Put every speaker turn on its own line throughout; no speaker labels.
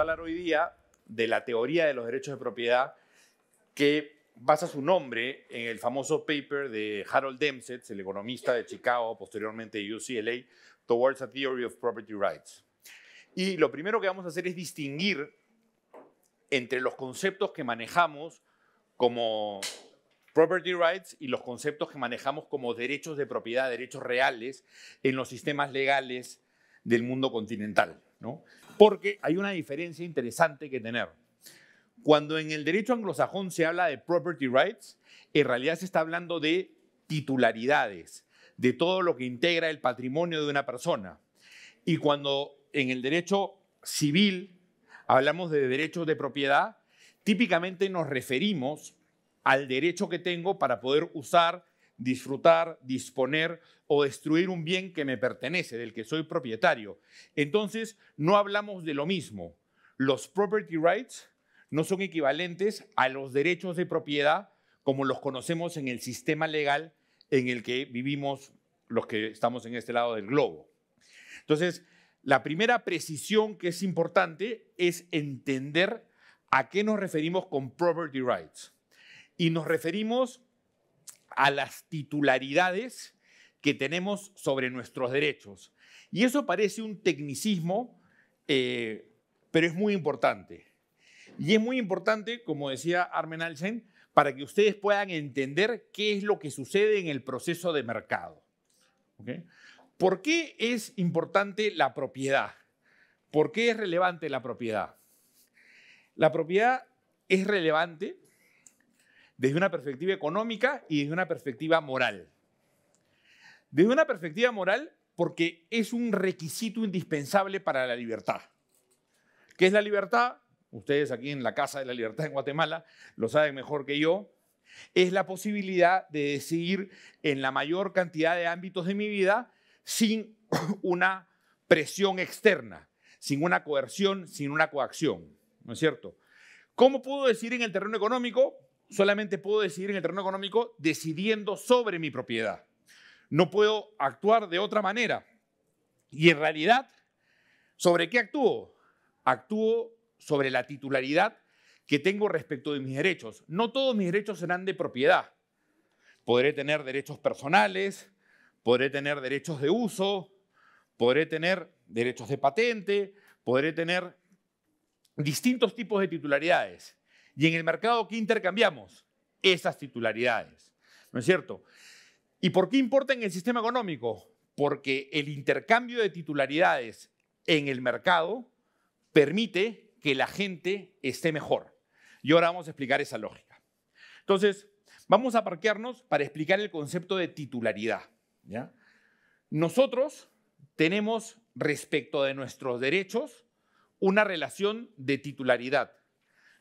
hablar hoy día de la teoría de los derechos de propiedad que basa su nombre en el famoso paper de Harold Demsetz, el economista de Chicago, posteriormente de UCLA, Towards a Theory of Property Rights. Y lo primero que vamos a hacer es distinguir entre los conceptos que manejamos como property rights y los conceptos que manejamos como derechos de propiedad, derechos reales en los sistemas legales del mundo continental. ¿no? Porque hay una diferencia interesante que tener. Cuando en el derecho anglosajón se habla de property rights, en realidad se está hablando de titularidades, de todo lo que integra el patrimonio de una persona. Y cuando en el derecho civil hablamos de derechos de propiedad, típicamente nos referimos al derecho que tengo para poder usar disfrutar, disponer o destruir un bien que me pertenece, del que soy propietario. Entonces, no hablamos de lo mismo. Los property rights no son equivalentes a los derechos de propiedad como los conocemos en el sistema legal en el que vivimos los que estamos en este lado del globo. Entonces, la primera precisión que es importante es entender a qué nos referimos con property rights. Y nos referimos a las titularidades que tenemos sobre nuestros derechos. Y eso parece un tecnicismo, eh, pero es muy importante. Y es muy importante, como decía Armen Alsen, para que ustedes puedan entender qué es lo que sucede en el proceso de mercado. ¿Por qué es importante la propiedad? ¿Por qué es relevante la propiedad? La propiedad es relevante desde una perspectiva económica y desde una perspectiva moral. Desde una perspectiva moral, porque es un requisito indispensable para la libertad. ¿Qué es la libertad? Ustedes aquí en la Casa de la Libertad en Guatemala lo saben mejor que yo. Es la posibilidad de decidir en la mayor cantidad de ámbitos de mi vida sin una presión externa, sin una coerción, sin una coacción. ¿No es cierto? ¿Cómo puedo decir en el terreno económico? solamente puedo decidir en el terreno económico decidiendo sobre mi propiedad. No puedo actuar de otra manera. Y en realidad, ¿sobre qué actúo? Actúo sobre la titularidad que tengo respecto de mis derechos. No todos mis derechos serán de propiedad. Podré tener derechos personales, podré tener derechos de uso, podré tener derechos de patente, podré tener distintos tipos de titularidades. Y en el mercado, ¿qué intercambiamos? Esas titularidades, ¿no es cierto? ¿Y por qué importa en el sistema económico? Porque el intercambio de titularidades en el mercado permite que la gente esté mejor. Y ahora vamos a explicar esa lógica. Entonces, vamos a parquearnos para explicar el concepto de titularidad. Nosotros tenemos respecto de nuestros derechos una relación de titularidad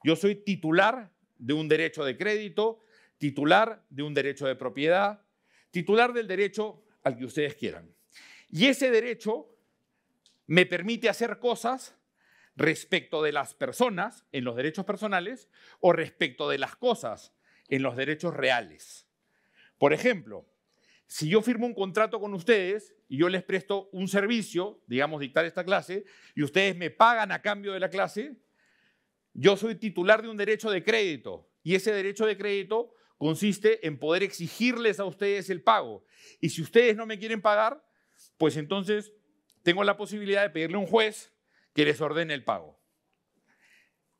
yo soy titular de un derecho de crédito, titular de un derecho de propiedad, titular del derecho al que ustedes quieran. Y ese derecho me permite hacer cosas respecto de las personas en los derechos personales o respecto de las cosas en los derechos reales. Por ejemplo, si yo firmo un contrato con ustedes y yo les presto un servicio, digamos dictar esta clase, y ustedes me pagan a cambio de la clase, yo soy titular de un derecho de crédito y ese derecho de crédito consiste en poder exigirles a ustedes el pago. Y si ustedes no me quieren pagar, pues entonces tengo la posibilidad de pedirle a un juez que les ordene el pago.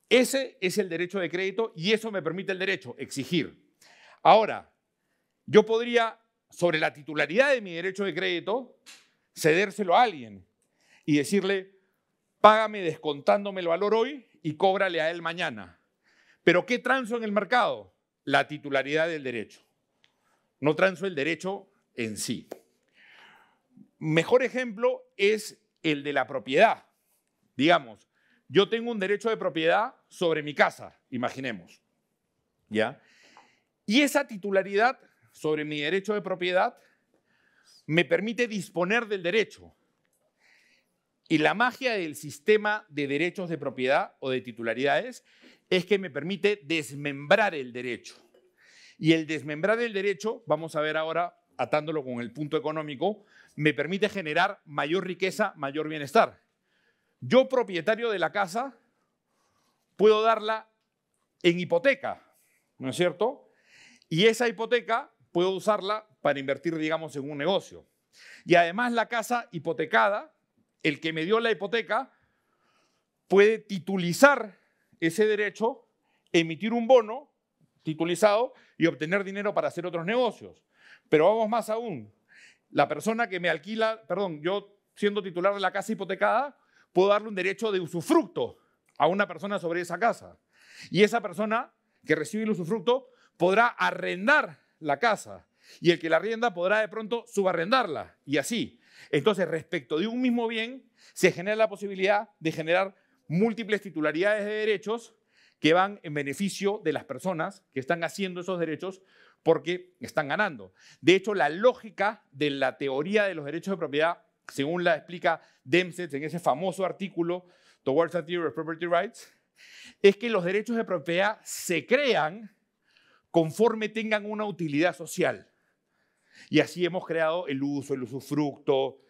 Ese es el derecho de crédito y eso me permite el derecho, exigir. Ahora, yo podría, sobre la titularidad de mi derecho de crédito, cedérselo a alguien y decirle, págame descontándome el valor hoy y cóbrale a él mañana. Pero ¿qué transo en el mercado? La titularidad del derecho. No transo el derecho en sí. Mejor ejemplo es el de la propiedad. Digamos, yo tengo un derecho de propiedad sobre mi casa, imaginemos. ¿Ya? Y esa titularidad sobre mi derecho de propiedad me permite disponer del derecho. Y la magia del sistema de derechos de propiedad o de titularidades es que me permite desmembrar el derecho. Y el desmembrar el derecho, vamos a ver ahora, atándolo con el punto económico, me permite generar mayor riqueza, mayor bienestar. Yo, propietario de la casa, puedo darla en hipoteca, ¿no es cierto? Y esa hipoteca puedo usarla para invertir, digamos, en un negocio. Y además la casa hipotecada el que me dio la hipoteca puede titulizar ese derecho, emitir un bono titulizado y obtener dinero para hacer otros negocios. Pero vamos más aún. La persona que me alquila, perdón, yo siendo titular de la casa hipotecada, puedo darle un derecho de usufructo a una persona sobre esa casa. Y esa persona que recibe el usufructo podrá arrendar la casa. Y el que la arrienda podrá de pronto subarrendarla. Y así. Entonces, respecto de un mismo bien, se genera la posibilidad de generar múltiples titularidades de derechos que van en beneficio de las personas que están haciendo esos derechos porque están ganando. De hecho, la lógica de la teoría de los derechos de propiedad, según la explica Dempsey en ese famoso artículo Towards a Theory of Property Rights, es que los derechos de propiedad se crean conforme tengan una utilidad social. Y así hemos creado el uso, el usufructo,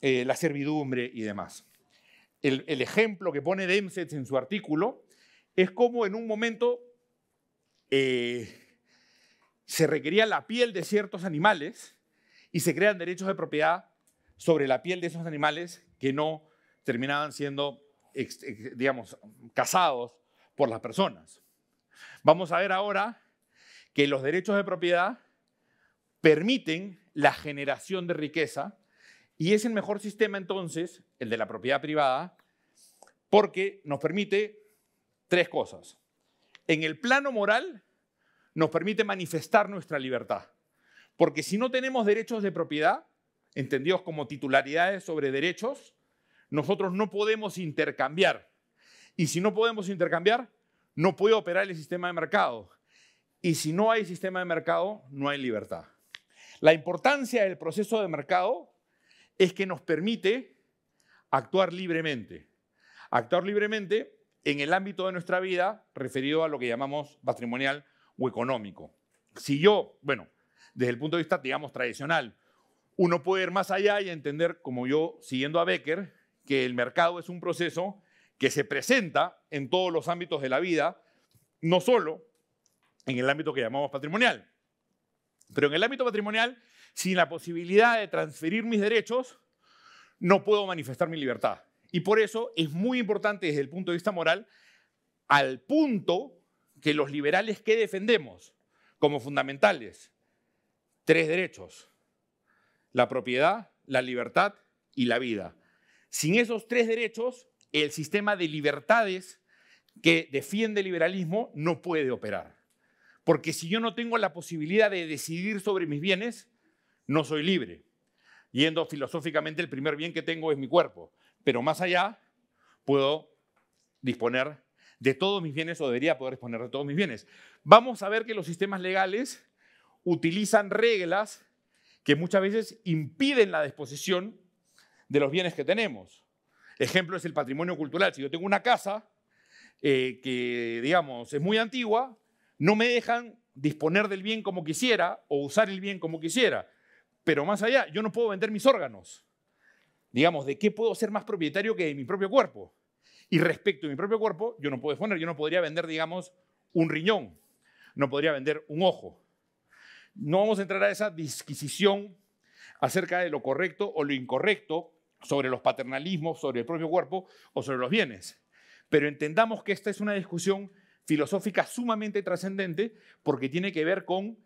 eh, la servidumbre y demás. El, ejemplo que pone Demsetz en su artículo es como en un momento eh, se requería la piel de ciertos animales y se crean derechos de propiedad sobre la piel de esos animales que no terminaban siendo, digamos, cazados por las personas. Vamos a ver ahora que los derechos de propiedad permiten la generación de riqueza y es el mejor sistema entonces, el de la propiedad privada, porque nos permite tres cosas. En el plano moral nos permite manifestar nuestra libertad, porque si no tenemos derechos de propiedad, entendidos como titularidades sobre derechos, nosotros no podemos intercambiar. Y si no podemos intercambiar, no puede operar el sistema de mercado. Y si no hay sistema de mercado, no hay libertad. La importancia del proceso de mercado es que nos permite actuar libremente. Actuar libremente en el ámbito de nuestra vida referido a lo que llamamos patrimonial o económico. Si yo, bueno, desde el punto de vista, digamos, tradicional, uno puede ir más allá y entender, como yo, siguiendo a Becker, que el mercado es un proceso que se presenta en todos los ámbitos de la vida, no solo en el ámbito que llamamos patrimonial. Pero en el ámbito patrimonial, sin la posibilidad de transferir mis derechos, no puedo manifestar mi libertad. Y por eso es muy importante desde el punto de vista moral, al punto que los liberales que defendemos como fundamentales, tres derechos, la propiedad, la libertad y la vida. Sin esos tres derechos, el sistema de libertades que defiende el liberalismo no puede operar. Porque si yo no tengo la posibilidad de decidir sobre mis bienes, no soy libre. Yendo filosóficamente, el primer bien que tengo es mi cuerpo. Pero más allá, puedo disponer de todos mis bienes o debería poder disponer de todos mis bienes. Vamos a ver que los sistemas legales utilizan reglas que muchas veces impiden la disposición de los bienes que tenemos. Ejemplo es el patrimonio cultural. Si yo tengo una casa eh, que, digamos, es muy antigua, no me dejan disponer del bien como quisiera o usar el bien como quisiera. Pero más allá, yo no puedo vender mis órganos. Digamos, ¿de qué puedo ser más propietario que de mi propio cuerpo? Y respecto a mi propio cuerpo, yo no puedo disponer, yo no podría vender, digamos, un riñón, no podría vender un ojo. No vamos a entrar a esa disquisición acerca de lo correcto o lo incorrecto sobre los paternalismos, sobre el propio cuerpo o sobre los bienes. Pero entendamos que esta es una discusión filosófica sumamente trascendente porque tiene que ver con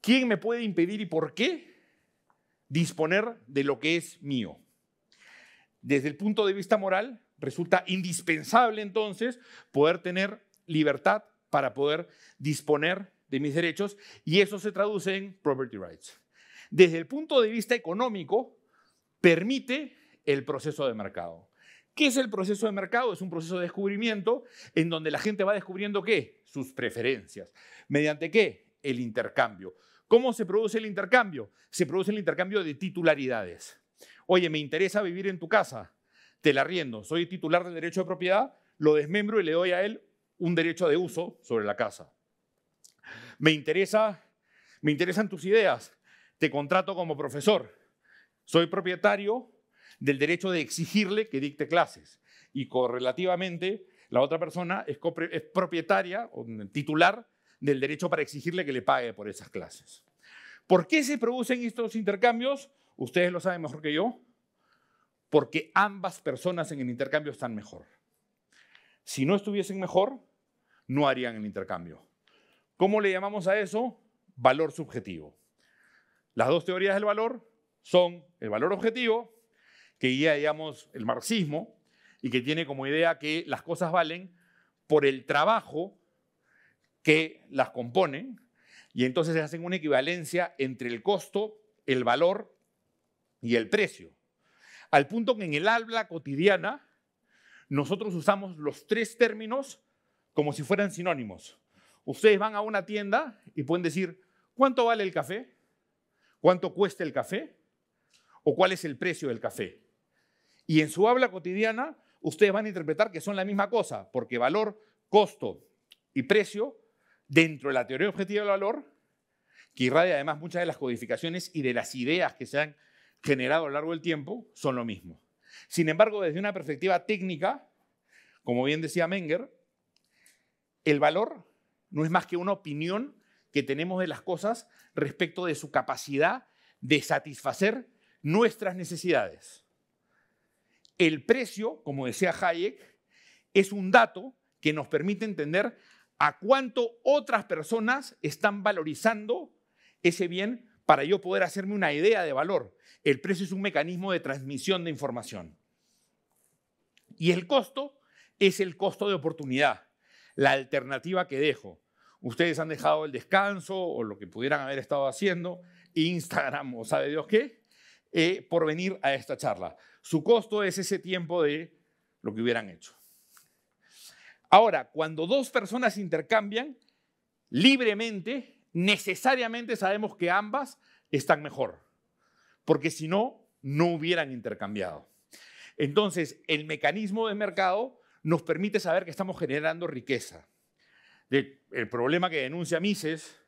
quién me puede impedir y por qué disponer de lo que es mío. Desde el punto de vista moral, resulta indispensable entonces poder tener libertad para poder disponer de mis derechos y eso se traduce en property rights. Desde el punto de vista económico, permite el proceso de mercado. ¿Qué es el proceso de mercado? Es un proceso de descubrimiento en donde la gente va descubriendo qué? Sus preferencias. ¿Mediante qué? El intercambio. ¿Cómo se produce el intercambio? Se produce el intercambio de titularidades. Oye, me interesa vivir en tu casa, te la riendo, soy titular del derecho de propiedad, lo desmembro y le doy a él un derecho de uso sobre la casa. Me, interesa, me interesan tus ideas, te contrato como profesor, soy propietario, del derecho de exigirle que dicte clases. Y correlativamente, la otra persona es, propietaria o titular del derecho para exigirle que le pague por esas clases. ¿Por qué se producen estos intercambios? Ustedes lo saben mejor que yo. Porque ambas personas en el intercambio están mejor. Si no estuviesen mejor, no harían el intercambio. ¿Cómo le llamamos a eso? Valor subjetivo. Las dos teorías del valor son el valor objetivo que guía, digamos, el marxismo y que tiene como idea que las cosas valen por el trabajo que las componen y entonces se hacen una equivalencia entre el costo, el valor y el precio. Al punto que en el habla cotidiana nosotros usamos los tres términos como si fueran sinónimos. Ustedes van a una tienda y pueden decir, ¿cuánto vale el café? ¿Cuánto cuesta el café? ¿O cuál es el precio del café? Y en su habla cotidiana, ustedes van a interpretar que son la misma cosa, porque valor, costo y precio, dentro de la teoría objetiva del valor, que irradia además muchas de las codificaciones y de las ideas que se han generado a lo largo del tiempo, son lo mismo. Sin embargo, desde una perspectiva técnica, como bien decía Menger, el valor no es más que una opinión que tenemos de las cosas respecto de su capacidad de satisfacer nuestras necesidades. El precio, como decía Hayek, es un dato que nos permite entender a cuánto otras personas están valorizando ese bien para yo poder hacerme una idea de valor. El precio es un mecanismo de transmisión de información. Y el costo es el costo de oportunidad, la alternativa que dejo. Ustedes han dejado el descanso o lo que pudieran haber estado haciendo, Instagram o sabe Dios qué, eh, por venir a esta charla. Su costo es ese tiempo de lo que hubieran hecho. Ahora, cuando dos personas intercambian libremente, necesariamente sabemos que ambas están mejor, porque si no, no hubieran intercambiado. Entonces, el mecanismo de mercado nos permite saber que estamos generando riqueza. el problema que denuncia Mises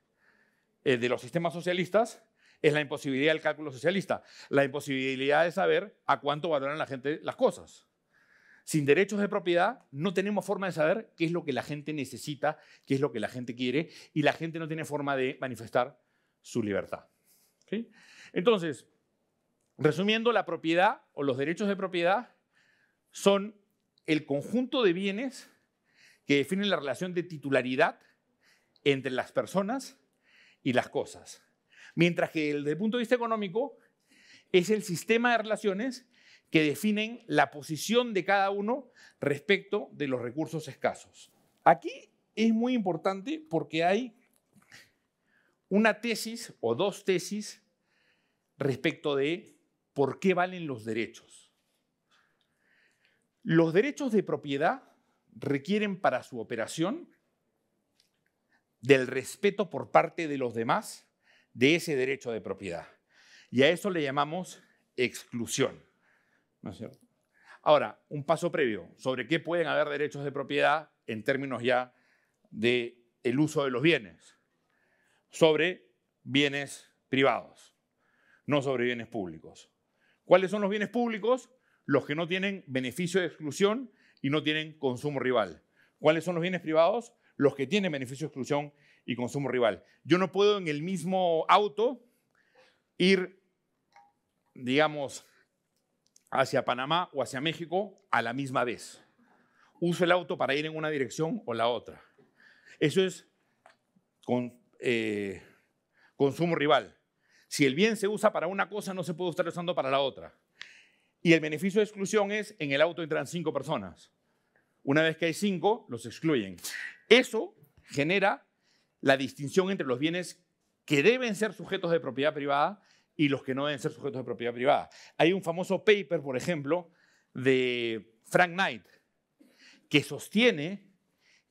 eh, de los sistemas socialistas es la imposibilidad del cálculo socialista, la imposibilidad de saber a cuánto valoran la gente las cosas. Sin derechos de propiedad no tenemos forma de saber qué es lo que la gente necesita, qué es lo que la gente quiere, y la gente no tiene forma de manifestar su libertad. Entonces, resumiendo, la propiedad o los derechos de propiedad son el conjunto de bienes que definen la relación de titularidad entre las personas y las cosas. Mientras que desde el punto de vista económico es el sistema de relaciones que definen la posición de cada uno respecto de los recursos escasos. Aquí es muy importante porque hay una tesis o dos tesis respecto de por qué valen los derechos. Los derechos de propiedad requieren para su operación del respeto por parte de los demás de ese derecho de propiedad. Y a eso le llamamos exclusión. Ahora, un paso previo sobre qué pueden haber derechos de propiedad en términos ya de uso de los bienes, sobre bienes privados, no sobre bienes públicos. ¿Cuáles son los bienes públicos? Los que no tienen beneficio de exclusión y no tienen consumo rival. ¿Cuáles son los bienes privados? Los que tienen beneficio de exclusión y consumo rival. Yo no puedo en el mismo auto ir, digamos, hacia Panamá o hacia México a la misma vez. Uso el auto para ir en una dirección o la otra. Eso es eh, consumo rival. Si el bien se usa para una cosa, no se puede estar usando para la otra. Y el beneficio de exclusión es, en el auto entran cinco personas. Una vez que hay cinco, los excluyen. Eso genera la distinción entre los bienes que deben ser sujetos de propiedad privada y los que no deben ser sujetos de propiedad privada. Hay un famoso paper, por ejemplo, de Frank Knight, que sostiene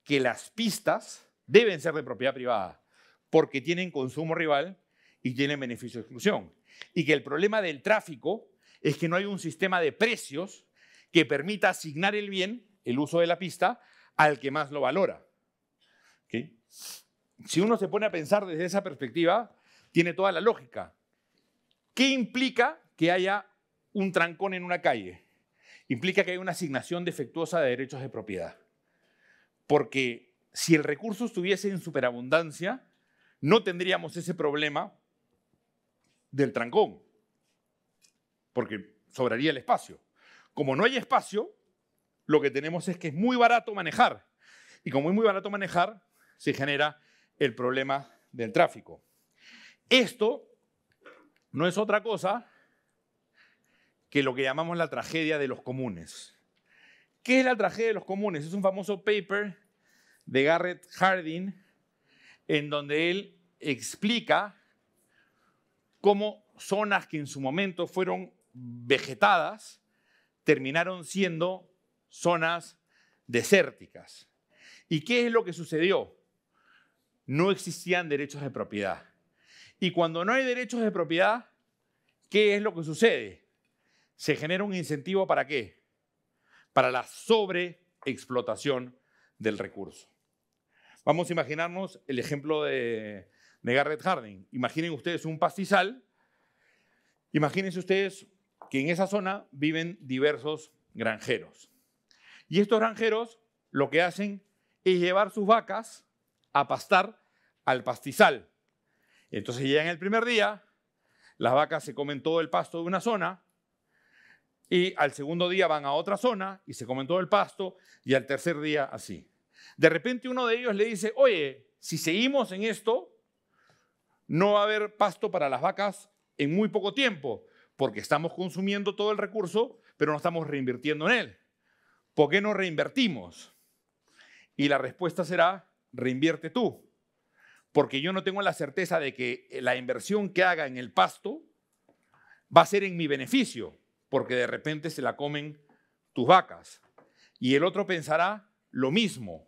que las pistas deben ser de propiedad privada porque tienen consumo rival y tienen beneficio de exclusión. Y que el problema del tráfico es que no hay un sistema de precios que permita asignar el bien, el uso de la pista, al que más lo valora. ¿Okay? si uno se pone a pensar desde esa perspectiva, tiene toda la lógica. ¿Qué implica que haya un trancón en una calle? Implica que hay una asignación defectuosa de derechos de propiedad. Porque si el recurso estuviese en superabundancia, no tendríamos ese problema del trancón, porque sobraría el espacio. Como no hay espacio, lo que tenemos es que es muy barato manejar. Y como es muy barato manejar, se genera el problema del tráfico. Esto no es otra cosa que lo que llamamos la tragedia de los comunes. ¿Qué es la tragedia de los comunes? Es un famoso paper de Garrett Hardin en donde él explica cómo zonas que en su momento fueron vegetadas terminaron siendo zonas desérticas. ¿Y qué es lo que sucedió? no existían derechos de propiedad. Y cuando no hay derechos de propiedad, ¿qué es lo que sucede? Se genera un incentivo para qué? Para la sobreexplotación del recurso. Vamos a imaginarnos el ejemplo de, de Garrett Harding. Imaginen ustedes un pastizal. Imagínense ustedes que en esa zona viven diversos granjeros. Y estos granjeros lo que hacen es llevar sus vacas a pastar al pastizal. Entonces ya en el primer día, las vacas se comen todo el pasto de una zona, y al segundo día van a otra zona y se comen todo el pasto, y al tercer día así. De repente uno de ellos le dice, oye, si seguimos en esto, no va a haber pasto para las vacas en muy poco tiempo, porque estamos consumiendo todo el recurso, pero no estamos reinvirtiendo en él. ¿Por qué no reinvertimos? Y la respuesta será, reinvierte tú. Porque yo no tengo la certeza de que eh, la inversión que haga en el pasto va a ser en mi beneficio, porque de repente se la comen tus vacas. Y el otro pensará lo mismo.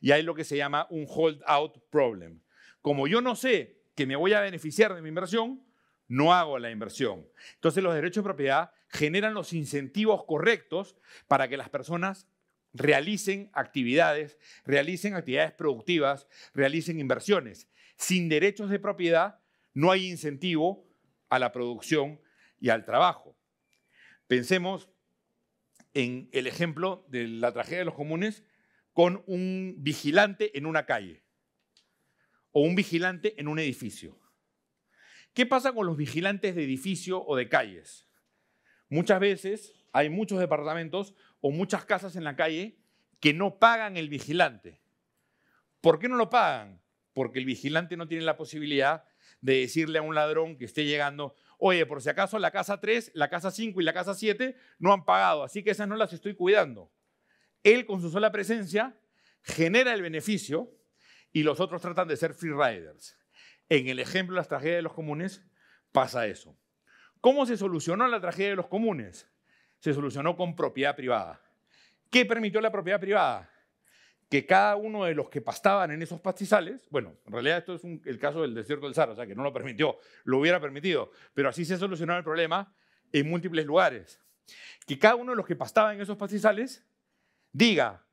Y hay lo que se llama un hold out problem. Como yo no sé que me voy a beneficiar de mi inversión, no hago la inversión. Entonces los derechos de propiedad generan los incentivos correctos para que las personas realicen actividades, realicen actividades productivas, realicen inversiones. Sin derechos de propiedad no hay incentivo a la producción y al trabajo. Pensemos en el ejemplo de la tragedia de los comunes con un vigilante en una calle o un vigilante en un edificio. ¿Qué pasa con los vigilantes de edificio o de calles? Muchas veces hay muchos departamentos o muchas casas en la calle que no pagan el vigilante. ¿Por qué no lo pagan? Porque el vigilante no tiene la posibilidad de decirle a un ladrón que esté llegando, oye, por si acaso la casa 3, la casa 5 y la casa 7 no han pagado, así que esas no las estoy cuidando. Él con su sola presencia genera el beneficio y los otros tratan de ser free riders. En el ejemplo de las tragedias de los comunes pasa eso. ¿Cómo se solucionó la tragedia de los comunes? se solucionó con propiedad privada. ¿Qué permitió la propiedad privada? Que cada uno de los que pastaban en esos pastizales, bueno, en realidad esto es el caso del desierto del Sahara, o sea que no lo permitió, lo hubiera permitido, pero así se solucionó el problema en múltiples lugares. Que cada uno de los que pastaban en esos pastizales diga,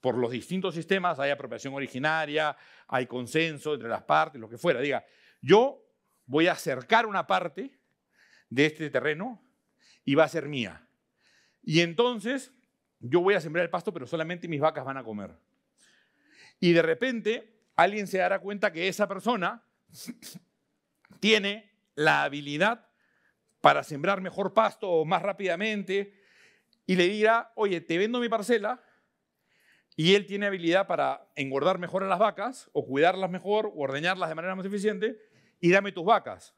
por los distintos sistemas, hay apropiación originaria, hay consenso entre las partes, lo que fuera, diga, yo voy a acercar una parte de este terreno y va a ser mía. Y entonces yo voy a sembrar el pasto, pero solamente mis vacas van a comer. Y de repente alguien se dará cuenta que esa persona tiene la habilidad para sembrar mejor pasto o más rápidamente y le dirá, oye, te vendo mi parcela y él tiene habilidad para engordar mejor a las vacas o cuidarlas mejor o ordeñarlas de manera más eficiente y dame tus vacas.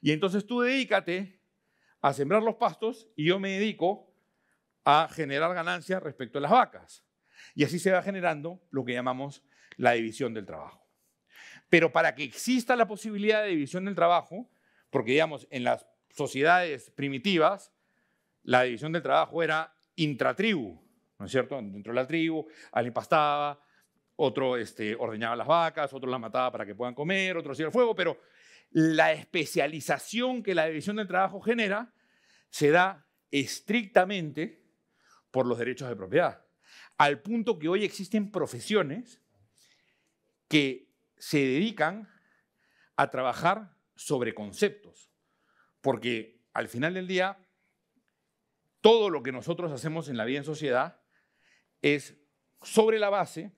Y entonces tú dedícate a sembrar los pastos y yo me dedico a generar ganancias respecto a las vacas. Y así se va generando lo que llamamos la división del trabajo. Pero para que exista la posibilidad de división del trabajo, porque digamos, en las sociedades primitivas, la división del trabajo era intratribu, ¿no es cierto? Dentro de la tribu, alguien pastaba, otro este, ordeñaba las vacas, otro las mataba para que puedan comer, otro hacía el fuego, pero la especialización que la división del trabajo genera se da estrictamente por los derechos de propiedad, al punto que hoy existen profesiones que se dedican a trabajar sobre conceptos, porque al final del día, todo lo que nosotros hacemos en la vida en sociedad es sobre la base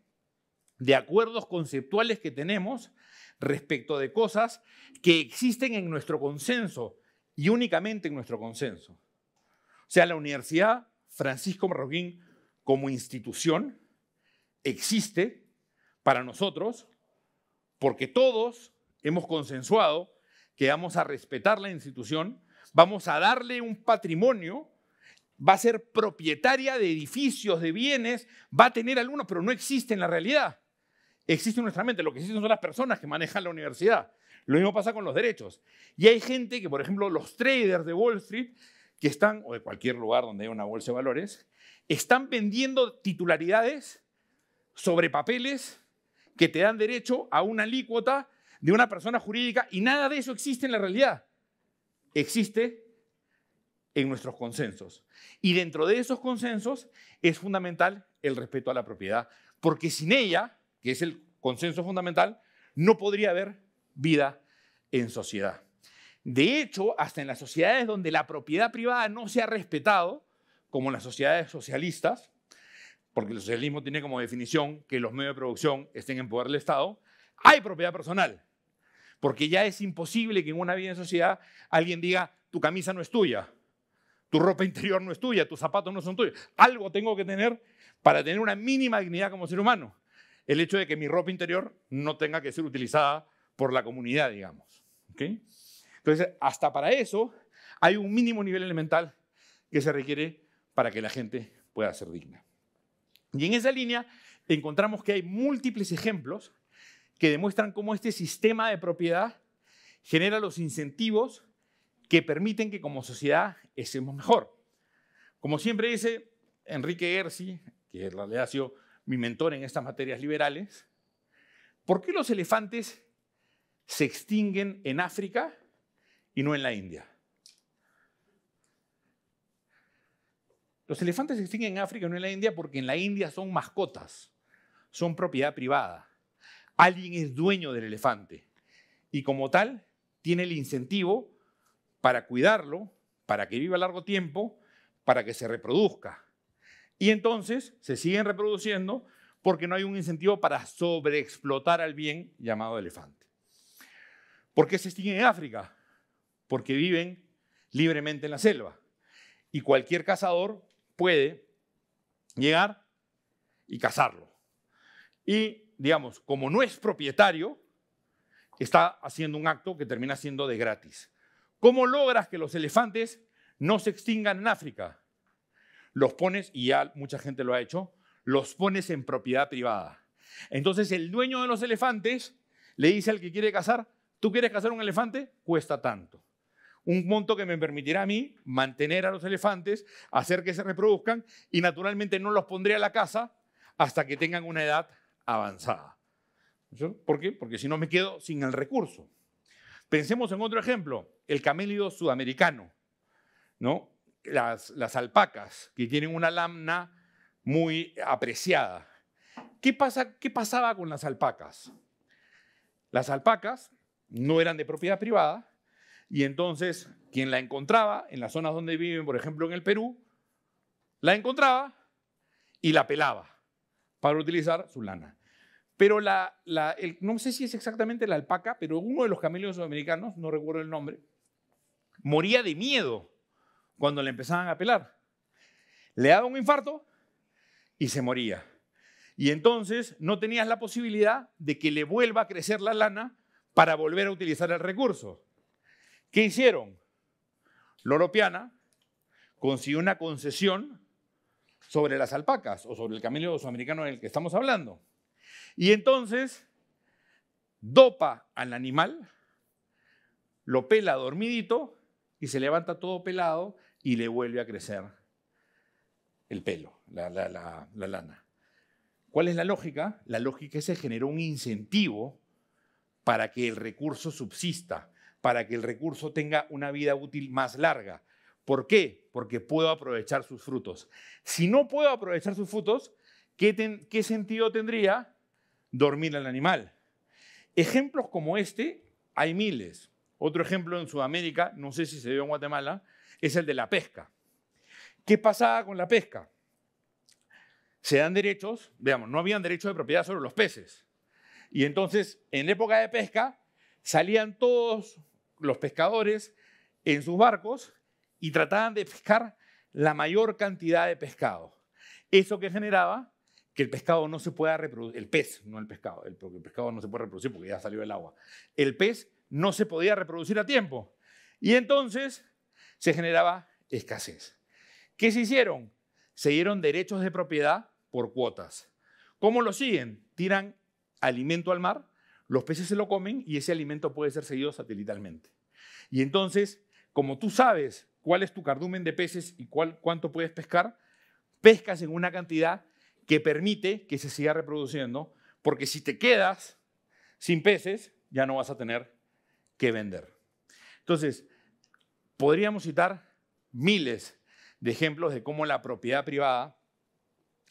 de acuerdos conceptuales que tenemos respecto de cosas que existen en nuestro consenso y únicamente en nuestro consenso. O sea, la Universidad Francisco Marroquín como institución existe para nosotros porque todos hemos consensuado que vamos a respetar la institución, vamos a darle un patrimonio, va a ser propietaria de edificios, de bienes, va a tener alumnos, pero no existe en la realidad. Existe en nuestra mente, lo que existen son las personas que manejan la universidad. Lo mismo pasa con los derechos. Y hay gente que, por ejemplo, los traders de Wall Street, que están, o de cualquier lugar donde hay una bolsa de valores, están vendiendo titularidades sobre papeles que te dan derecho a una alícuota de una persona jurídica y nada de eso existe en la realidad. Existe en nuestros consensos. Y dentro de esos consensos es fundamental el respeto a la propiedad, porque sin ella, que es el consenso fundamental, no podría haber vida en sociedad. De hecho, hasta en las sociedades donde la propiedad privada no se ha respetado, como en las sociedades socialistas, porque el socialismo tiene como definición que los medios de producción estén en poder del Estado, hay propiedad personal. Porque ya es imposible que en una vida en sociedad alguien diga, tu camisa no es tuya, tu ropa interior no es tuya, tus zapatos no son tuyos. Algo tengo que tener para tener una mínima dignidad como ser humano. El hecho de que mi ropa interior no tenga que ser utilizada por la comunidad, digamos. Entonces, hasta para eso hay un mínimo nivel elemental que se requiere para que la gente pueda ser digna. Y en esa línea encontramos que hay múltiples ejemplos que demuestran cómo este sistema de propiedad genera los incentivos que permiten que como sociedad estemos mejor. Como siempre dice Enrique Ersi, que en realidad ha sido mi mentor en estas materias liberales, ¿por qué los elefantes se extinguen en África y no en la India. Los elefantes se extinguen en África y no en la India porque en la India son mascotas, son propiedad privada. Alguien es dueño del elefante y como tal tiene el incentivo para cuidarlo, para que viva largo tiempo, para que se reproduzca. Y entonces se siguen reproduciendo porque no hay un incentivo para sobreexplotar al bien llamado elefante. ¿Por qué se extinguen en África? Porque viven libremente en la selva. Y cualquier cazador puede llegar y cazarlo. Y, digamos, como no es propietario, está haciendo un acto que termina siendo de gratis. ¿Cómo logras que los elefantes no se extingan en África? Los pones, y ya mucha gente lo ha hecho, los pones en propiedad privada. Entonces el dueño de los elefantes le dice al que quiere cazar, Tú quieres cazar un elefante, cuesta tanto. Un monto que me permitirá a mí mantener a los elefantes, hacer que se reproduzcan y naturalmente no los pondré a la casa hasta que tengan una edad avanzada. ¿Por qué? Porque si no me quedo sin el recurso. Pensemos en otro ejemplo, el camélido sudamericano, ¿no? Las, alpacas, que tienen una lámina muy apreciada. ¿Qué, pasa, ¿Qué pasaba con las alpacas? Las alpacas no eran de propiedad privada y entonces quien la encontraba en las zonas donde viven, por ejemplo en el Perú, la encontraba y la pelaba para utilizar su lana. Pero la, no sé si es exactamente la alpaca, pero uno de los camellos sudamericanos, no recuerdo el nombre, moría de miedo cuando le empezaban a pelar. Le daba un infarto y se moría. Y entonces no tenías la posibilidad de que le vuelva a crecer la lana para volver a utilizar el recurso. ¿Qué hicieron? Loro Piana consiguió una concesión sobre las alpacas o sobre el camello sudamericano del que estamos hablando. Y entonces dopa al animal, lo pela dormidito y se levanta todo pelado y le vuelve a crecer el pelo, la, la lana. ¿Cuál es la lógica? La lógica es que se generó un incentivo para que el recurso subsista, para que el recurso tenga una vida útil más larga. ¿Por qué? Porque puedo aprovechar sus frutos. Si no puedo aprovechar sus frutos, ¿qué, sentido tendría dormir al animal? Ejemplos como este hay miles. Otro ejemplo en Sudamérica, no sé si se vio en Guatemala, es el de la pesca. ¿Qué pasaba con la pesca? Se dan derechos, veamos, no habían derechos de propiedad sobre los peces. Y entonces, en época de pesca, salían todos los pescadores en sus barcos y trataban de pescar la mayor cantidad de pescado. Eso que generaba que el pescado no se pueda reproducir, el pez, no el pescado, el, el pescado no se puede reproducir porque ya salió del agua. El pez no se podía reproducir a tiempo. Y entonces se generaba escasez. ¿Qué se hicieron? Se dieron derechos de propiedad por cuotas. ¿Cómo lo siguen? Tiran alimento al mar, los peces se lo comen y ese alimento puede ser seguido satelitalmente. Y entonces, como tú sabes cuál es tu cardumen de peces y cuánto puedes pescar, pescas en una cantidad que permite que se siga reproduciendo, porque si te quedas sin peces, ya no vas a tener que vender. Entonces, podríamos citar miles de ejemplos de cómo la propiedad privada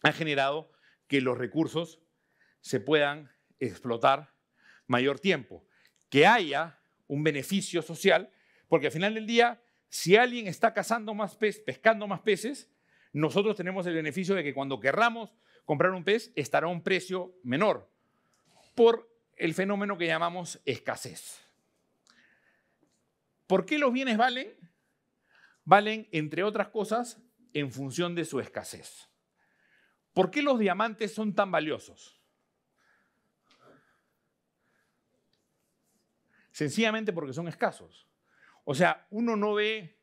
ha generado que los recursos se puedan explotar mayor tiempo. Que haya un beneficio social, porque al final del día, si alguien está cazando más peces pescando más peces, nosotros tenemos el beneficio de que cuando querramos comprar un pez, estará a un precio menor por el fenómeno que llamamos escasez. ¿Por qué los bienes valen? Valen, entre otras cosas, en función de su escasez. ¿Por qué los diamantes son tan valiosos? sencillamente porque son escasos. O sea, uno no ve,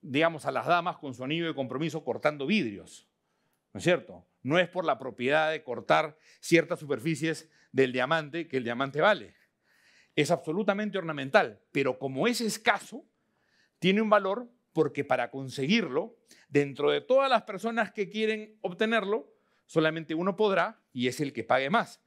digamos, a las damas con su anillo de compromiso cortando vidrios, ¿no es cierto? No es por la propiedad de cortar ciertas superficies del diamante que el diamante vale. Es absolutamente ornamental, pero como es escaso, tiene un valor porque para conseguirlo, dentro de todas las personas que quieren obtenerlo, solamente uno podrá y es el que pague más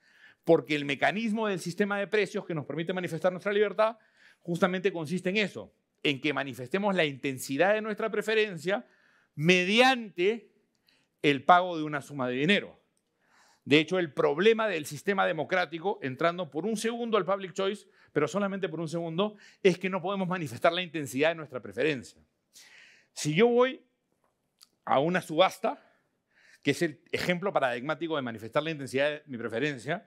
porque el mecanismo del sistema de precios que nos permite manifestar nuestra libertad justamente consiste en eso, en que manifestemos la intensidad de nuestra preferencia mediante el pago de una suma de dinero. De hecho, el problema del sistema democrático, entrando por un segundo al public choice, pero solamente por un segundo, es que no podemos manifestar la intensidad de nuestra preferencia. Si yo voy a una subasta, que es el ejemplo paradigmático de manifestar la intensidad de mi preferencia,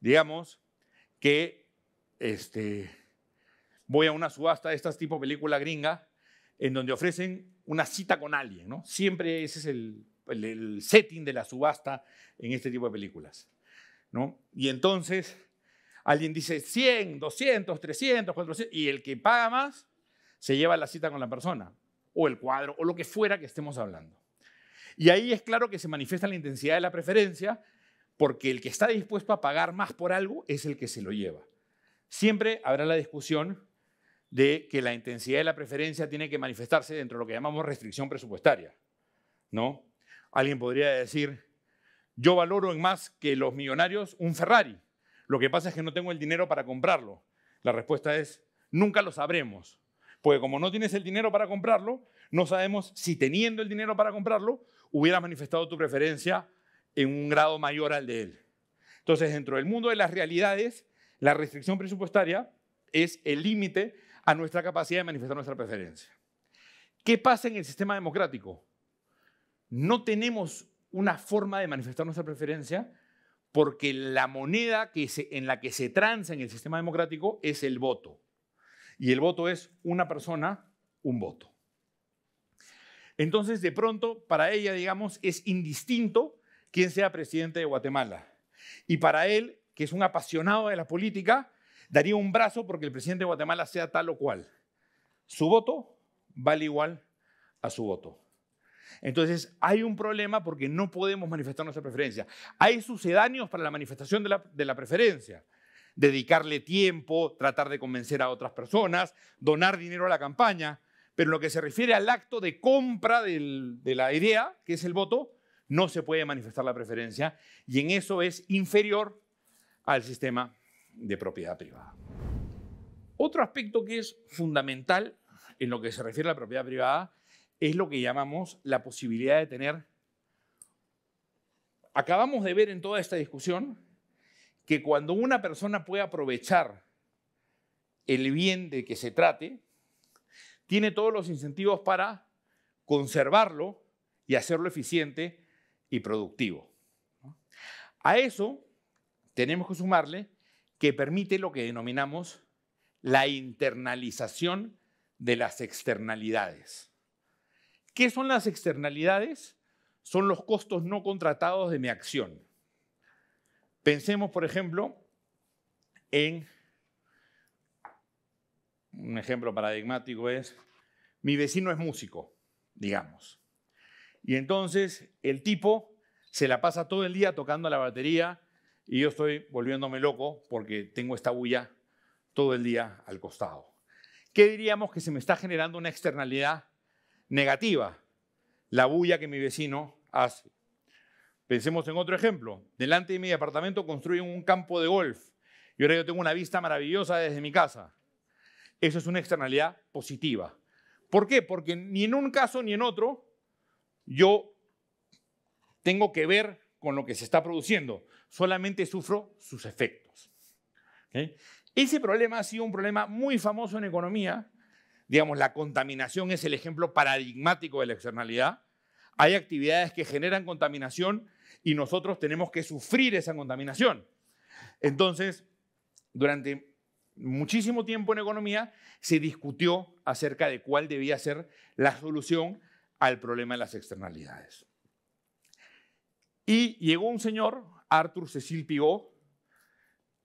digamos, que este, voy a una subasta de este tipo de película gringa, en donde ofrecen una cita con alguien, Siempre ese es el, setting de la subasta en este tipo de películas, Y entonces alguien dice 100, 200, 300, 400, y el que paga más se lleva la cita con la persona, o el cuadro, o lo que fuera que estemos hablando. Y ahí es claro que se manifiesta la intensidad de la preferencia porque el que está dispuesto a pagar más por algo es el que se lo lleva. Siempre habrá la discusión de que la intensidad de la preferencia tiene que manifestarse dentro de lo que llamamos restricción presupuestaria. ¿no? Alguien podría decir, yo valoro en más que los millonarios un Ferrari, lo que pasa es que no tengo el dinero para comprarlo. La respuesta es, nunca lo sabremos, porque como no tienes el dinero para comprarlo, no sabemos si teniendo el dinero para comprarlo, hubieras manifestado tu preferencia en un grado mayor al de él. Entonces, dentro del mundo de las realidades, la restricción presupuestaria es el límite a nuestra capacidad de manifestar nuestra preferencia. ¿Qué pasa en el sistema democrático? No tenemos una forma de manifestar nuestra preferencia porque la moneda que en la que se tranza en el sistema democrático es el voto. Y el voto es una persona, un voto. Entonces, de pronto, para ella, digamos, es indistinto quien sea presidente de Guatemala. Y para él, que es un apasionado de la política, daría un brazo porque el presidente de Guatemala sea tal o cual. Su voto vale igual a su voto. Entonces, hay un problema porque no podemos manifestar nuestra preferencia. Hay sucedáneos para la manifestación de la, preferencia. Dedicarle tiempo, tratar de convencer a otras personas, donar dinero a la campaña. Pero en lo que se refiere al acto de compra de la idea, que es el voto, no se puede manifestar la preferencia y en eso es inferior al sistema de propiedad privada. Otro aspecto que es fundamental en lo que se refiere a la propiedad privada es lo que llamamos la posibilidad de tener... Acabamos de ver en toda esta discusión que cuando una persona puede aprovechar el bien de que se trate, tiene todos los incentivos para conservarlo y hacerlo eficiente y productivo. A eso tenemos que sumarle que permite lo que denominamos la internalización de las externalidades. ¿Qué son las externalidades? Son los costos no contratados de mi acción. Pensemos, por ejemplo, en un ejemplo paradigmático es mi vecino es músico, digamos. Y entonces el tipo se la pasa todo el día tocando la batería y yo estoy volviéndome loco porque tengo esta bulla todo el día al costado. ¿Qué diríamos que se me está generando una externalidad negativa? La bulla que mi vecino hace. Pensemos en otro ejemplo. Delante de mi apartamento construyen un campo de golf y ahora yo tengo una vista maravillosa desde mi casa. Eso es una externalidad positiva. ¿Por qué? Porque ni en un caso ni en otro yo tengo que ver con lo que se está produciendo, solamente sufro sus efectos. Ese problema ha sido un problema muy famoso en economía, digamos, la contaminación es el ejemplo paradigmático de la externalidad. Hay actividades que generan contaminación y nosotros tenemos que sufrir esa contaminación. Entonces, durante muchísimo tiempo en economía se discutió acerca de cuál debía ser la solución al problema de las externalidades. Y llegó un señor, Arthur Cecil Pigot,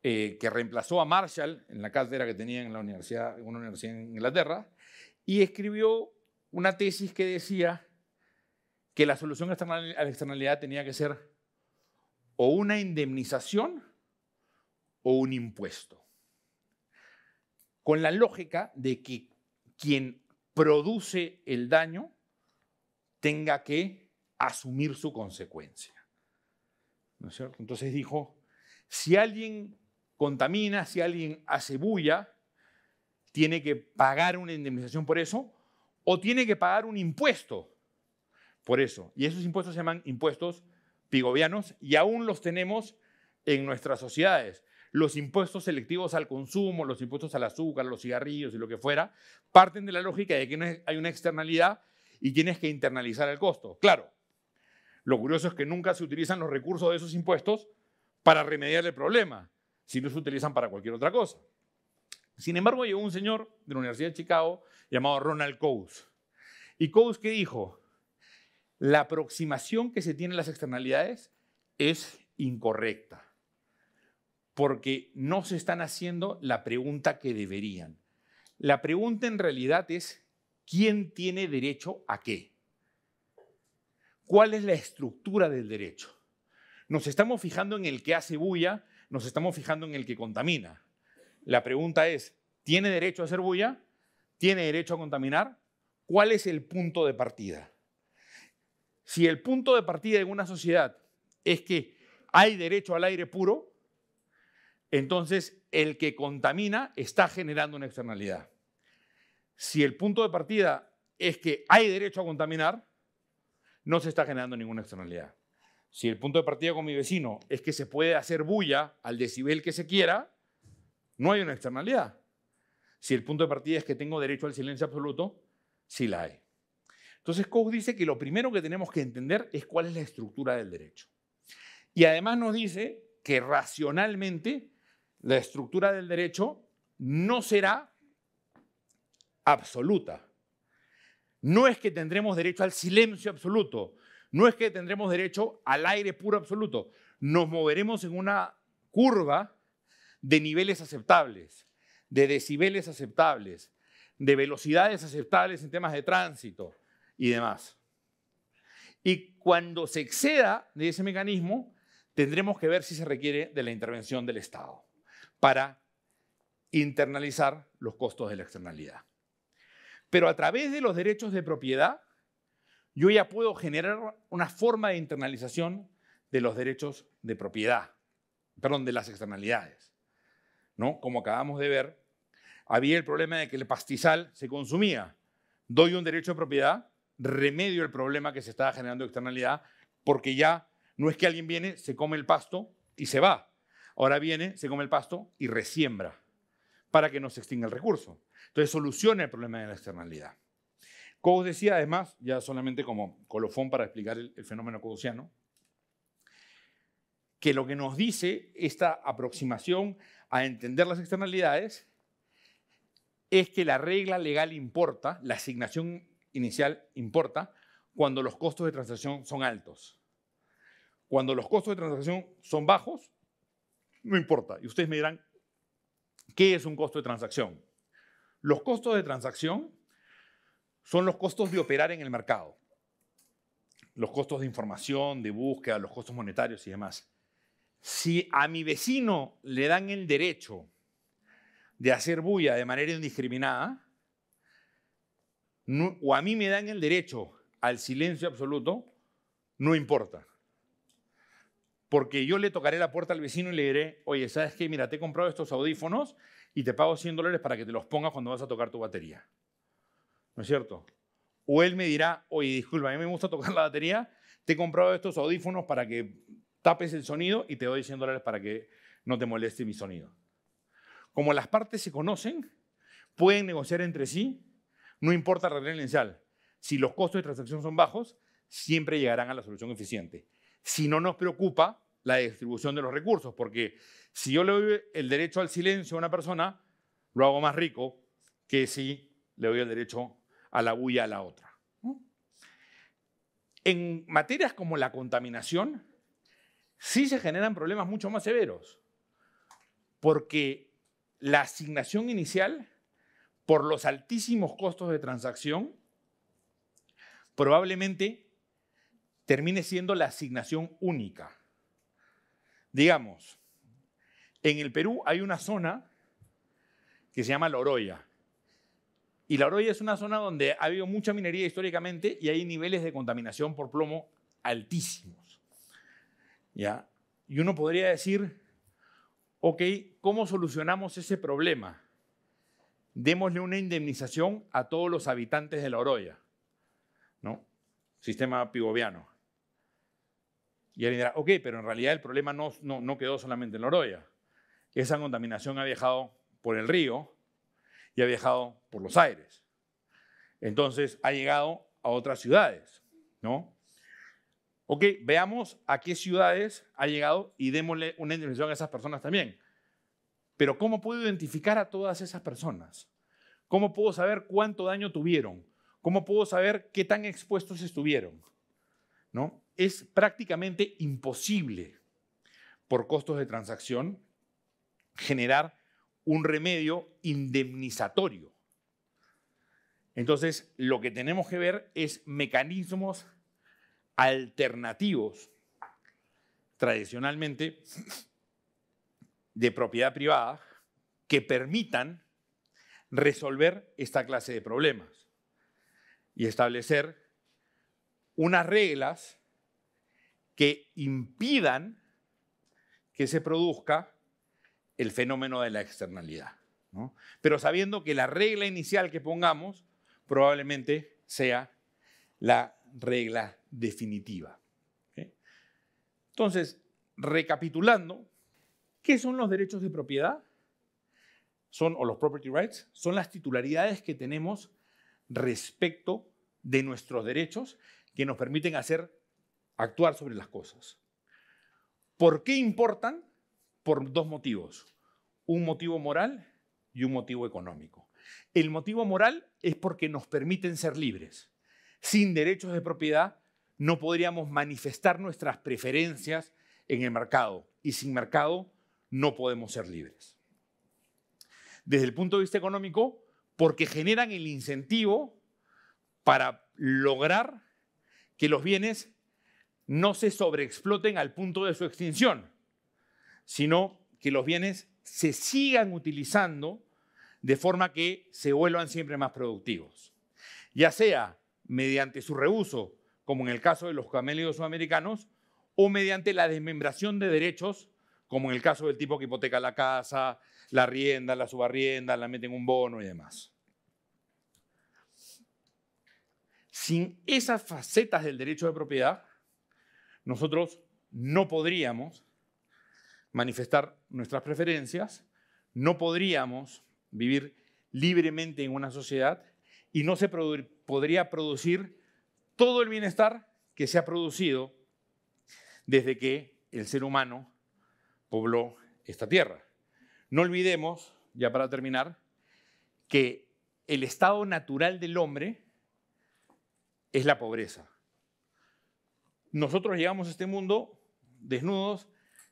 eh, que reemplazó a Marshall en la cátedra que tenía en la universidad, en una universidad en Inglaterra, y escribió una tesis que decía que la solución a la externalidad tenía que ser o una indemnización o un impuesto. Con la lógica de que quien produce el daño tenga que asumir su consecuencia. Entonces dijo, si alguien contamina, si alguien hace bulla, tiene que pagar una indemnización por eso o tiene que pagar un impuesto por eso. Y esos impuestos se llaman impuestos pigovianos y aún los tenemos en nuestras sociedades. Los impuestos selectivos al consumo, los impuestos al azúcar, los cigarrillos y lo que fuera, parten de la lógica de que no hay una externalidad y tienes que internalizar el costo. Claro, lo curioso es que nunca se utilizan los recursos de esos impuestos para remediar el problema, sino se utilizan para cualquier otra cosa. Sin embargo, llegó un señor de la Universidad de Chicago llamado Ronald Coase. ¿Y Coase qué dijo? La aproximación que se tiene a las externalidades es incorrecta, porque no se están haciendo la pregunta que deberían. La pregunta en realidad es ¿Quién tiene derecho a qué? ¿Cuál es la estructura del derecho? Nos estamos fijando en el que hace bulla, nos estamos fijando en el que contamina. La pregunta es, ¿tiene derecho a hacer bulla? ¿Tiene derecho a contaminar? ¿Cuál es el punto de partida? Si el punto de partida de una sociedad es que hay derecho al aire puro, entonces el que contamina está generando una externalidad si el punto de partida es que hay derecho a contaminar, no se está generando ninguna externalidad. Si el punto de partida con mi vecino es que se puede hacer bulla al decibel que se quiera, no hay una externalidad. Si el punto de partida es que tengo derecho al silencio absoluto, sí la hay. Entonces Coase dice que lo primero que tenemos que entender es cuál es la estructura del derecho. Y además nos dice que racionalmente la estructura del derecho no será absoluta. No es que tendremos derecho al silencio absoluto, no es que tendremos derecho al aire puro absoluto. Nos moveremos en una curva de niveles aceptables, de decibeles aceptables, de velocidades aceptables en temas de tránsito y demás. Y cuando se exceda de ese mecanismo, tendremos que ver si se requiere de la intervención del Estado para internalizar los costos de la externalidad. Pero a través de los derechos de propiedad, yo ya puedo generar una forma de internalización de los derechos de propiedad, perdón, de las externalidades. ¿No? Como acabamos de ver, había el problema de que el pastizal se consumía. Doy un derecho de propiedad, remedio el problema que se estaba generando de externalidad, porque ya no es que alguien viene, se come el pasto y se va. Ahora viene, se come el pasto y resiembra para que no se extinga el recurso. Entonces soluciona el problema de la externalidad. Coase decía además, ya solamente como colofón para explicar el, fenómeno coaseano, que lo que nos dice esta aproximación a entender las externalidades es que la regla legal importa, la asignación inicial importa, cuando los costos de transacción son altos. Cuando los costos de transacción son bajos, no importa. Y ustedes me dirán, ¿Qué es un costo de transacción? Los costos de transacción son los costos de operar en el mercado. Los costos de información, de búsqueda, los costos monetarios y demás. Si a mi vecino le dan el derecho de hacer bulla de manera indiscriminada, o a mí me dan el derecho al silencio absoluto, no importa porque yo le tocaré la puerta al vecino y le diré, oye, ¿sabes qué? Mira, te he comprado estos audífonos y te pago 100 dólares para que te los pongas cuando vas a tocar tu batería. ¿No es cierto? O él me dirá, oye, disculpa, a mí me gusta tocar la batería, te he comprado estos audífonos para que tapes el sonido y te doy 100 dólares para que no te moleste mi sonido. Como las partes se conocen, pueden negociar entre sí, no importa la regla inicial. Si los costos de transacción son bajos, siempre llegarán a la solución eficiente. Si no nos preocupa, la distribución de los recursos, porque si yo le doy el derecho al silencio a una persona, lo hago más rico que si le doy el derecho a la bulla a la otra. En materias como la contaminación, sí se generan problemas mucho más severos, porque la asignación inicial, por los altísimos costos de transacción, probablemente termine siendo la asignación única. Digamos, en el Perú hay una zona que se llama La Oroya. Y La Oroya es una zona donde ha habido mucha minería históricamente y hay niveles de contaminación por plomo altísimos. ¿Ya? Y uno podría decir, ok, ¿cómo solucionamos ese problema? Démosle una indemnización a todos los habitantes de La Oroya, ¿no? Sistema pigoviano. Y alguien dirá, ok, pero en realidad el problema no, no, no quedó solamente en Loroya. Esa contaminación ha viajado por el río y ha viajado por los aires. Entonces ha llegado a otras ciudades, ¿no? Ok, veamos a qué ciudades ha llegado y démosle una indemnización a esas personas también. Pero ¿cómo puedo identificar a todas esas personas? ¿Cómo puedo saber cuánto daño tuvieron? ¿Cómo puedo saber qué tan expuestos estuvieron? ¿No? es prácticamente imposible por costos de transacción generar un remedio indemnizatorio. Entonces, lo que tenemos que ver es mecanismos alternativos, tradicionalmente, de propiedad privada, que permitan resolver esta clase de problemas y establecer unas reglas que impidan que se produzca el fenómeno de la externalidad. Pero sabiendo que la regla inicial que pongamos probablemente sea la regla definitiva. Entonces, recapitulando, ¿qué son los derechos de propiedad? Son, o los property rights, son las titularidades que tenemos respecto de nuestros derechos que nos permiten hacer actuar sobre las cosas. ¿Por qué importan? Por dos motivos. Un motivo moral y un motivo económico. El motivo moral es porque nos permiten ser libres. Sin derechos de propiedad no podríamos manifestar nuestras preferencias en el mercado y sin mercado no podemos ser libres. Desde el punto de vista económico, porque generan el incentivo para lograr que los bienes no se sobreexploten al punto de su extinción, sino que los bienes se sigan utilizando de forma que se vuelvan siempre más productivos, ya sea mediante su reuso, como en el caso de los camélidos sudamericanos, o mediante la desmembración de derechos, como en el caso del tipo que hipoteca la casa, la rienda, la subarrienda, la meten en un bono y demás. Sin esas facetas del derecho de propiedad, nosotros no podríamos manifestar nuestras preferencias, no podríamos vivir libremente en una sociedad y no se podría producir todo el bienestar que se ha producido desde que el ser humano pobló esta tierra. No olvidemos, ya para terminar, que el estado natural del hombre es la pobreza nosotros llegamos a este mundo desnudos,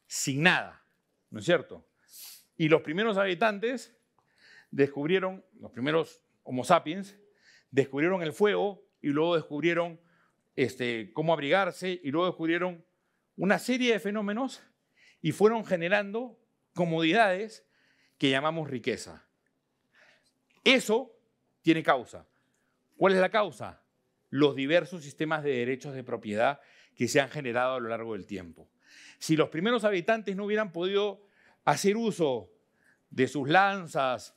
sin nada, ¿no es cierto? Y los primeros habitantes descubrieron, los primeros Homo sapiens, descubrieron el fuego y luego descubrieron este, cómo abrigarse y luego descubrieron una serie de fenómenos y fueron generando comodidades que llamamos riqueza. Eso tiene causa. ¿Cuál es la causa? Los diversos sistemas de derechos de propiedad que se han generado a lo largo del tiempo. Si los primeros habitantes no hubieran podido hacer uso de sus lanzas,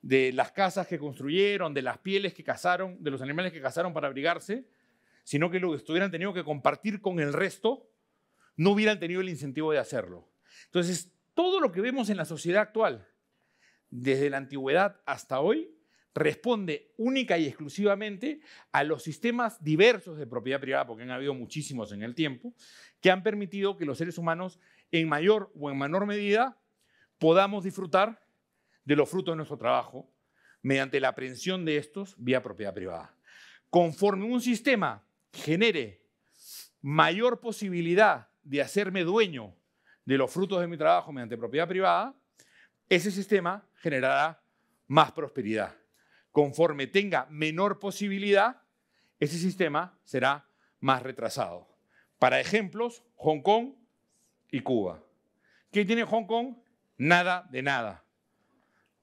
de las casas que construyeron, de las pieles que cazaron, de los animales que cazaron para abrigarse, sino que lo estuvieran tenido que compartir con el resto, no hubieran tenido el incentivo de hacerlo. Entonces, todo lo que vemos en la sociedad actual, desde la antigüedad hasta hoy, responde única y exclusivamente a los sistemas diversos de propiedad privada, porque han habido muchísimos en el tiempo, que han permitido que los seres humanos, en mayor o en menor medida, podamos disfrutar de los frutos de nuestro trabajo mediante la aprehensión de estos vía propiedad privada. Conforme un sistema genere mayor posibilidad de hacerme dueño de los frutos de mi trabajo mediante propiedad privada, ese sistema generará más prosperidad conforme tenga menor posibilidad, ese sistema será más retrasado. Para ejemplos, Hong Kong y Cuba. ¿Qué tiene Hong Kong? Nada de nada.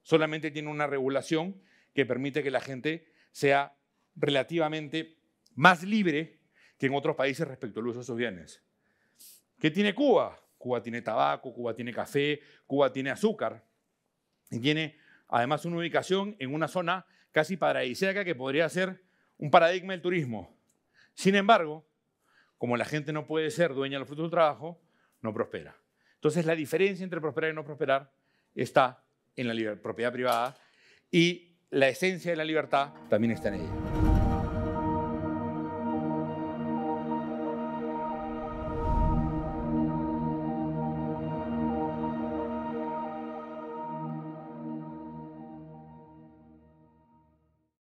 Solamente tiene una regulación que permite que la gente sea relativamente más libre que en otros países respecto al uso de sus bienes. ¿Qué tiene Cuba? Cuba tiene tabaco, Cuba tiene café, Cuba tiene azúcar y tiene además una ubicación en una zona casi paradisíaca que podría ser un paradigma del turismo. Sin embargo, como la gente no puede ser dueña de los frutos del trabajo, no prospera. Entonces, la diferencia entre prosperar y no prosperar está en la propiedad privada y la esencia de la libertad también está en ella.